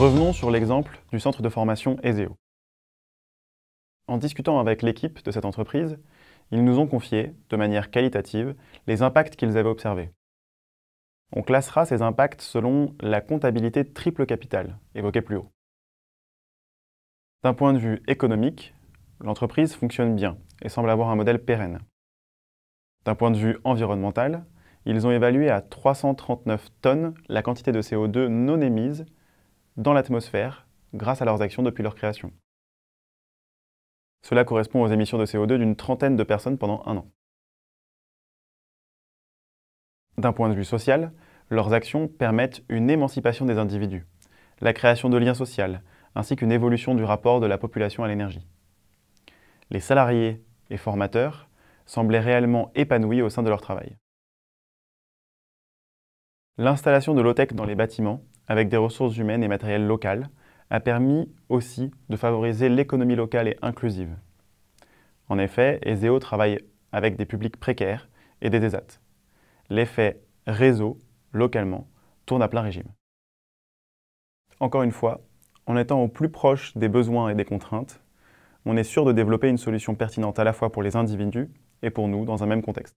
Revenons sur l'exemple du centre de formation ESEO. En discutant avec l'équipe de cette entreprise, ils nous ont confié, de manière qualitative, les impacts qu'ils avaient observés. On classera ces impacts selon la comptabilité triple capital, évoquée plus haut. D'un point de vue économique, l'entreprise fonctionne bien et semble avoir un modèle pérenne. D'un point de vue environnemental, ils ont évalué à 339 tonnes la quantité de CO2 non émise dans l'atmosphère grâce à leurs actions depuis leur création. Cela correspond aux émissions de CO2 d'une trentaine de personnes pendant un an. D'un point de vue social, leurs actions permettent une émancipation des individus, la création de liens sociaux, ainsi qu'une évolution du rapport de la population à l'énergie. Les salariés et formateurs semblaient réellement épanouis au sein de leur travail. L'installation de low e dans les bâtiments avec des ressources humaines et matériels locales, a permis aussi de favoriser l'économie locale et inclusive. En effet, ESEO travaille avec des publics précaires et des ESAT. L'effet réseau, localement, tourne à plein régime. Encore une fois, en étant au plus proche des besoins et des contraintes, on est sûr de développer une solution pertinente à la fois pour les individus et pour nous dans un même contexte.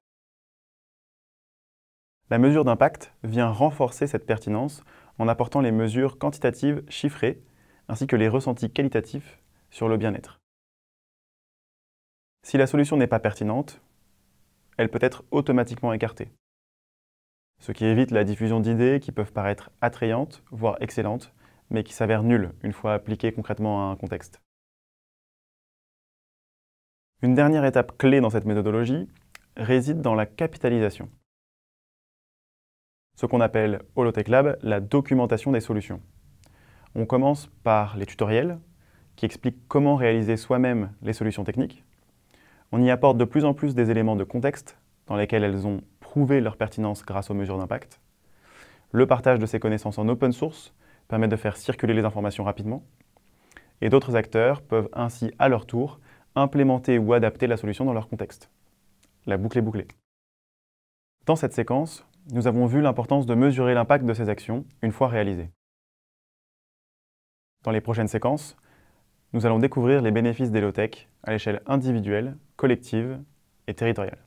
La mesure d'impact vient renforcer cette pertinence en apportant les mesures quantitatives chiffrées ainsi que les ressentis qualitatifs sur le bien-être. Si la solution n'est pas pertinente, elle peut être automatiquement écartée, ce qui évite la diffusion d'idées qui peuvent paraître attrayantes, voire excellentes, mais qui s'avèrent nulles une fois appliquées concrètement à un contexte. Une dernière étape clé dans cette méthodologie réside dans la capitalisation ce qu'on appelle Holotech Lab la documentation des solutions. On commence par les tutoriels qui expliquent comment réaliser soi-même les solutions techniques. On y apporte de plus en plus des éléments de contexte dans lesquels elles ont prouvé leur pertinence grâce aux mesures d'impact. Le partage de ces connaissances en open source permet de faire circuler les informations rapidement. Et d'autres acteurs peuvent ainsi, à leur tour, implémenter ou adapter la solution dans leur contexte. La boucle est bouclée. Dans cette séquence, nous avons vu l'importance de mesurer l'impact de ces actions une fois réalisées. Dans les prochaines séquences, nous allons découvrir les bénéfices d'Elotech à l'échelle individuelle, collective et territoriale.